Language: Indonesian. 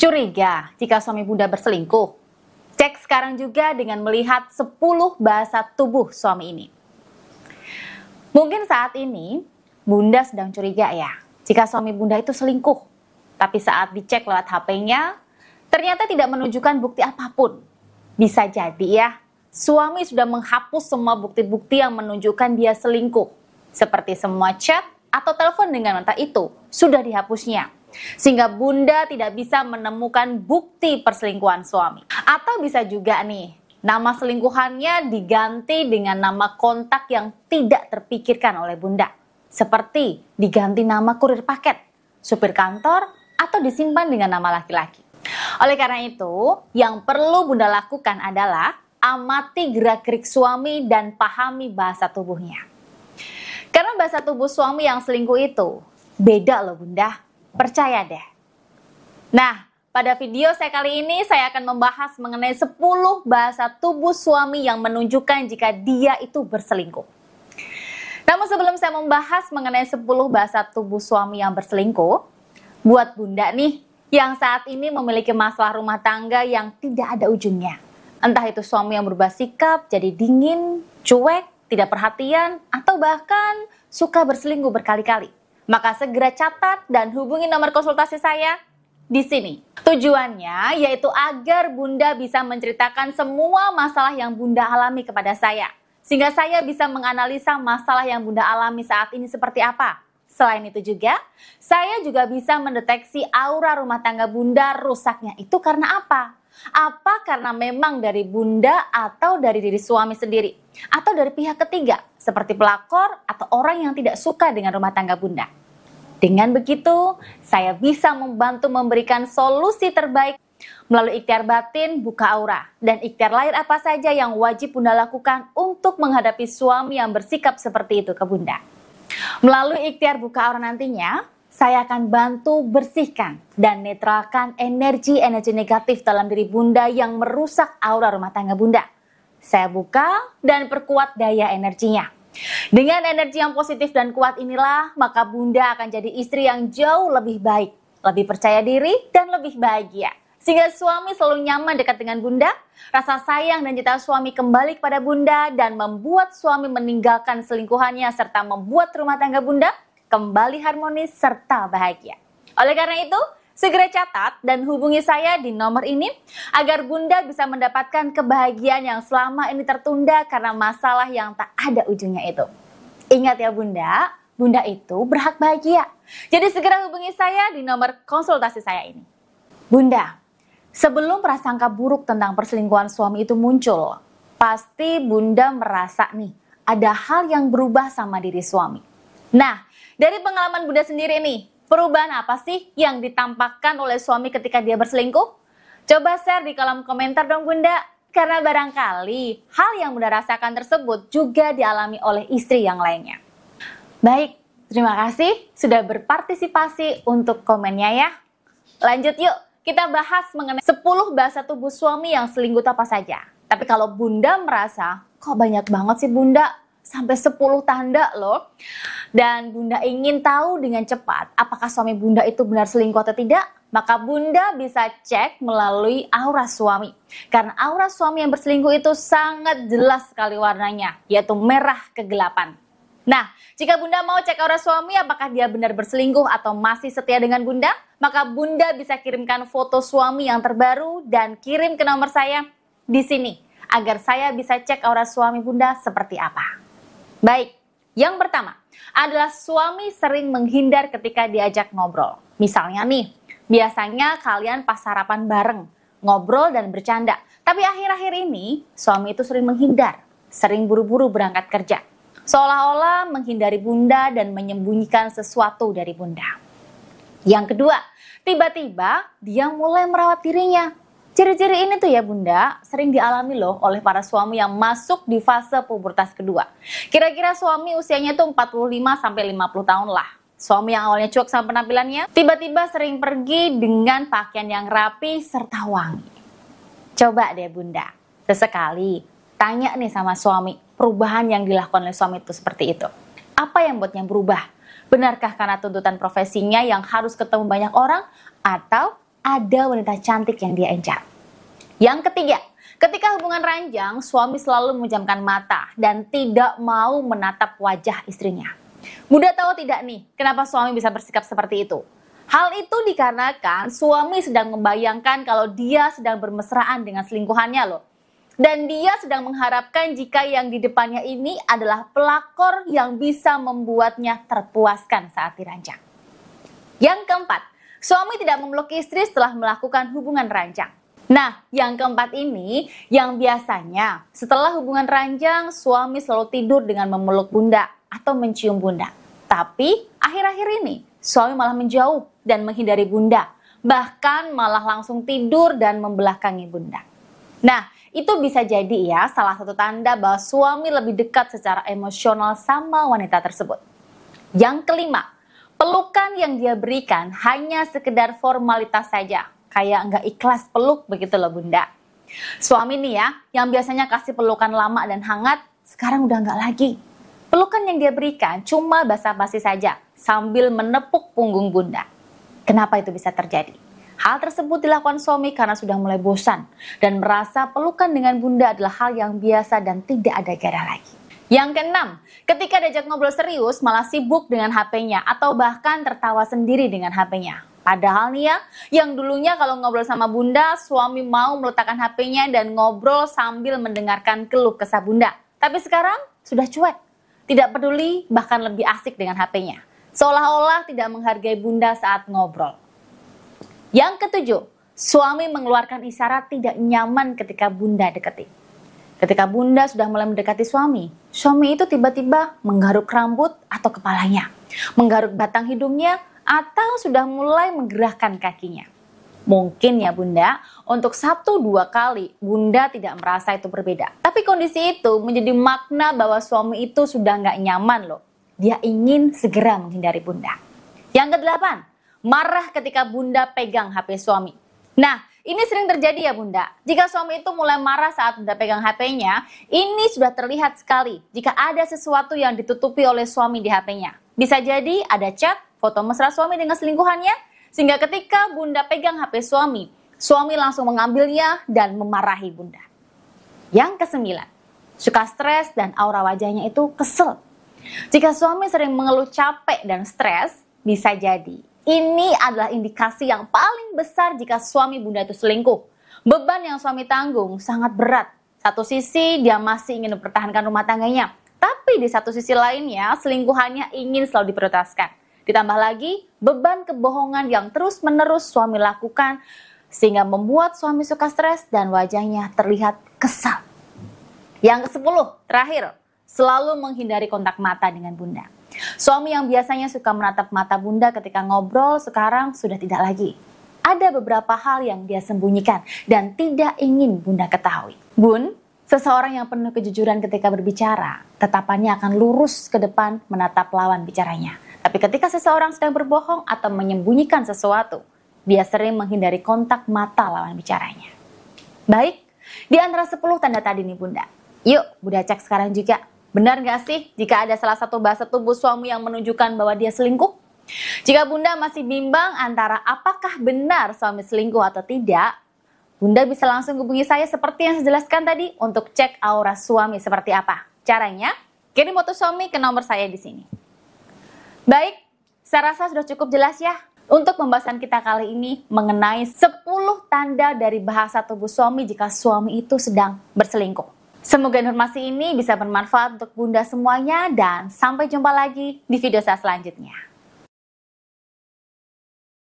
Curiga jika suami bunda berselingkuh? Cek sekarang juga dengan melihat 10 bahasa tubuh suami ini. Mungkin saat ini bunda sedang curiga ya jika suami bunda itu selingkuh. Tapi saat dicek lewat HP-nya, ternyata tidak menunjukkan bukti apapun. Bisa jadi ya, suami sudah menghapus semua bukti-bukti yang menunjukkan dia selingkuh. Seperti semua chat atau telepon dengan wanita itu sudah dihapusnya. Sehingga bunda tidak bisa menemukan bukti perselingkuhan suami. Atau bisa juga nih, nama selingkuhannya diganti dengan nama kontak yang tidak terpikirkan oleh bunda. Seperti diganti nama kurir paket, supir kantor, atau disimpan dengan nama laki-laki. Oleh karena itu, yang perlu bunda lakukan adalah amati gerak-gerik suami dan pahami bahasa tubuhnya. Karena bahasa tubuh suami yang selingkuh itu beda loh bunda Percaya deh. Nah, pada video saya kali ini saya akan membahas mengenai 10 bahasa tubuh suami yang menunjukkan jika dia itu berselingkuh. Namun sebelum saya membahas mengenai 10 bahasa tubuh suami yang berselingkuh, buat bunda nih yang saat ini memiliki masalah rumah tangga yang tidak ada ujungnya. Entah itu suami yang berubah sikap, jadi dingin, cuek, tidak perhatian, atau bahkan suka berselingkuh berkali-kali. Maka segera catat dan hubungi nomor konsultasi saya di sini. Tujuannya yaitu agar Bunda bisa menceritakan semua masalah yang Bunda alami kepada saya. Sehingga saya bisa menganalisa masalah yang Bunda alami saat ini seperti apa. Selain itu juga, saya juga bisa mendeteksi aura rumah tangga Bunda rusaknya itu karena apa? Apa karena memang dari bunda atau dari diri suami sendiri? Atau dari pihak ketiga seperti pelakor atau orang yang tidak suka dengan rumah tangga bunda? Dengan begitu, saya bisa membantu memberikan solusi terbaik melalui ikhtiar batin, buka aura, dan ikhtiar lahir apa saja yang wajib Bunda lakukan untuk menghadapi suami yang bersikap seperti itu ke Bunda. Melalui ikhtiar buka aura nantinya, saya akan bantu bersihkan dan netralkan energi-energi negatif dalam diri Bunda yang merusak aura rumah tangga Bunda. Saya buka dan perkuat daya energinya. Dengan energi yang positif dan kuat inilah, maka Bunda akan jadi istri yang jauh lebih baik, lebih percaya diri, dan lebih bahagia. Sehingga suami selalu nyaman dekat dengan Bunda, rasa sayang dan cinta suami kembali kepada Bunda, dan membuat suami meninggalkan selingkuhannya serta membuat rumah tangga Bunda kembali harmonis serta bahagia. Oleh karena itu, segera catat dan hubungi saya di nomor ini agar Bunda bisa mendapatkan kebahagiaan yang selama ini tertunda karena masalah yang tak ada ujungnya itu. Ingat ya Bunda, Bunda itu berhak bahagia. Jadi segera hubungi saya di nomor konsultasi saya ini. Bunda, sebelum prasangka buruk tentang perselingkuhan suami itu muncul, pasti Bunda merasa nih ada hal yang berubah sama diri suami. Nah, dari pengalaman Bunda sendiri ini, perubahan apa sih yang ditampakkan oleh suami ketika dia berselingkuh? Coba share di kolom komentar dong Bunda, karena barangkali hal yang Bunda rasakan tersebut juga dialami oleh istri yang lainnya. Baik, terima kasih sudah berpartisipasi untuk komennya ya. Lanjut yuk, kita bahas mengenai 10 bahasa tubuh suami yang selingkuh apa saja. Tapi kalau Bunda merasa, kok banyak banget sih Bunda sampai 10 tanda loh. Dan Bunda ingin tahu dengan cepat apakah suami Bunda itu benar selingkuh atau tidak? Maka Bunda bisa cek melalui aura suami. Karena aura suami yang berselingkuh itu sangat jelas sekali warnanya, yaitu merah kegelapan. Nah, jika Bunda mau cek aura suami apakah dia benar berselingkuh atau masih setia dengan Bunda, maka Bunda bisa kirimkan foto suami yang terbaru dan kirim ke nomor saya di sini agar saya bisa cek aura suami Bunda seperti apa. Baik, yang pertama adalah suami sering menghindar ketika diajak ngobrol. Misalnya nih, biasanya kalian pas sarapan bareng, ngobrol dan bercanda. Tapi akhir-akhir ini suami itu sering menghindar, sering buru-buru berangkat kerja. Seolah-olah menghindari bunda dan menyembunyikan sesuatu dari bunda. Yang kedua, tiba-tiba dia mulai merawat dirinya, Ciri-ciri ini tuh ya Bunda, sering dialami loh oleh para suami yang masuk di fase pubertas kedua. Kira-kira suami usianya tuh 45 50 tahun lah. Suami yang awalnya cuek sama penampilannya, tiba-tiba sering pergi dengan pakaian yang rapi serta wangi. Coba deh Bunda, sesekali tanya nih sama suami, perubahan yang dilakukan oleh suami itu seperti itu. Apa yang buatnya berubah? Benarkah karena tuntutan profesinya yang harus ketemu banyak orang atau ada wanita cantik yang dia incar. Yang ketiga, ketika hubungan ranjang, suami selalu menjamkan mata dan tidak mau menatap wajah istrinya. Mudah tahu tidak nih, kenapa suami bisa bersikap seperti itu? Hal itu dikarenakan suami sedang membayangkan kalau dia sedang bermesraan dengan selingkuhannya loh. Dan dia sedang mengharapkan jika yang di depannya ini adalah pelakor yang bisa membuatnya terpuaskan saat dirancang. Yang keempat, Suami tidak memeluk istri setelah melakukan hubungan ranjang. Nah, yang keempat ini yang biasanya setelah hubungan ranjang suami selalu tidur dengan memeluk bunda atau mencium bunda. Tapi akhir-akhir ini suami malah menjauh dan menghindari bunda, bahkan malah langsung tidur dan membelakangi bunda. Nah, itu bisa jadi ya salah satu tanda bahwa suami lebih dekat secara emosional sama wanita tersebut. Yang kelima, pelukan yang dia berikan hanya sekedar formalitas saja. Kayak nggak ikhlas peluk begitu loh bunda. Suami nih ya, yang biasanya kasih pelukan lama dan hangat, sekarang udah nggak lagi. Pelukan yang dia berikan cuma basa-basi saja, sambil menepuk punggung bunda. Kenapa itu bisa terjadi? Hal tersebut dilakukan suami karena sudah mulai bosan dan merasa pelukan dengan bunda adalah hal yang biasa dan tidak ada gara lagi. Yang keenam, ketika diajak ngobrol serius malah sibuk dengan HP-nya atau bahkan tertawa sendiri dengan HP-nya. Padahal nih ya, yang dulunya kalau ngobrol sama bunda, suami mau meletakkan HP-nya dan ngobrol sambil mendengarkan keluh kesah bunda. Tapi sekarang sudah cuek, tidak peduli bahkan lebih asik dengan HP-nya. Seolah-olah tidak menghargai bunda saat ngobrol. Yang ketujuh, suami mengeluarkan isyarat tidak nyaman ketika bunda deketin. Ketika bunda sudah mulai mendekati suami, suami itu tiba-tiba menggaruk rambut atau kepalanya, menggaruk batang hidungnya, atau sudah mulai menggerakkan kakinya. Mungkin ya bunda, untuk satu dua kali bunda tidak merasa itu berbeda. Tapi kondisi itu menjadi makna bahwa suami itu sudah nggak nyaman loh. Dia ingin segera menghindari bunda. Yang kedelapan, marah ketika bunda pegang HP suami. Nah, ini sering terjadi ya Bunda. Jika suami itu mulai marah saat Bunda pegang HP-nya, ini sudah terlihat sekali jika ada sesuatu yang ditutupi oleh suami di HP-nya. Bisa jadi ada chat, foto mesra suami dengan selingkuhannya, sehingga ketika Bunda pegang HP suami, suami langsung mengambilnya dan memarahi Bunda. Yang kesembilan, suka stres dan aura wajahnya itu kesel. Jika suami sering mengeluh capek dan stres, bisa jadi ini adalah indikasi yang paling besar jika suami bunda itu selingkuh. Beban yang suami tanggung sangat berat. Satu sisi dia masih ingin mempertahankan rumah tangganya, tapi di satu sisi lainnya selingkuhannya ingin selalu diprioritaskan. Ditambah lagi beban kebohongan yang terus-menerus suami lakukan sehingga membuat suami suka stres dan wajahnya terlihat kesal. Yang ke sepuluh terakhir, selalu menghindari kontak mata dengan bunda. Suami yang biasanya suka menatap mata bunda ketika ngobrol sekarang sudah tidak lagi. Ada beberapa hal yang dia sembunyikan dan tidak ingin bunda ketahui. Bun, seseorang yang penuh kejujuran ketika berbicara, tetapannya akan lurus ke depan menatap lawan bicaranya. Tapi ketika seseorang sedang berbohong atau menyembunyikan sesuatu, dia sering menghindari kontak mata lawan bicaranya. Baik, di antara 10 tanda tadi nih Bunda. Yuk, Bunda cek sekarang juga Benar nggak sih jika ada salah satu bahasa tubuh suami yang menunjukkan bahwa dia selingkuh? Jika Bunda masih bimbang antara apakah benar suami selingkuh atau tidak, Bunda bisa langsung hubungi saya seperti yang saya jelaskan tadi untuk cek aura suami seperti apa. Caranya, kirim foto suami ke nomor saya di sini. Baik, saya rasa sudah cukup jelas ya untuk pembahasan kita kali ini mengenai 10 tanda dari bahasa tubuh suami jika suami itu sedang berselingkuh. Semoga informasi ini bisa bermanfaat untuk Bunda semuanya dan sampai jumpa lagi di video saya selanjutnya.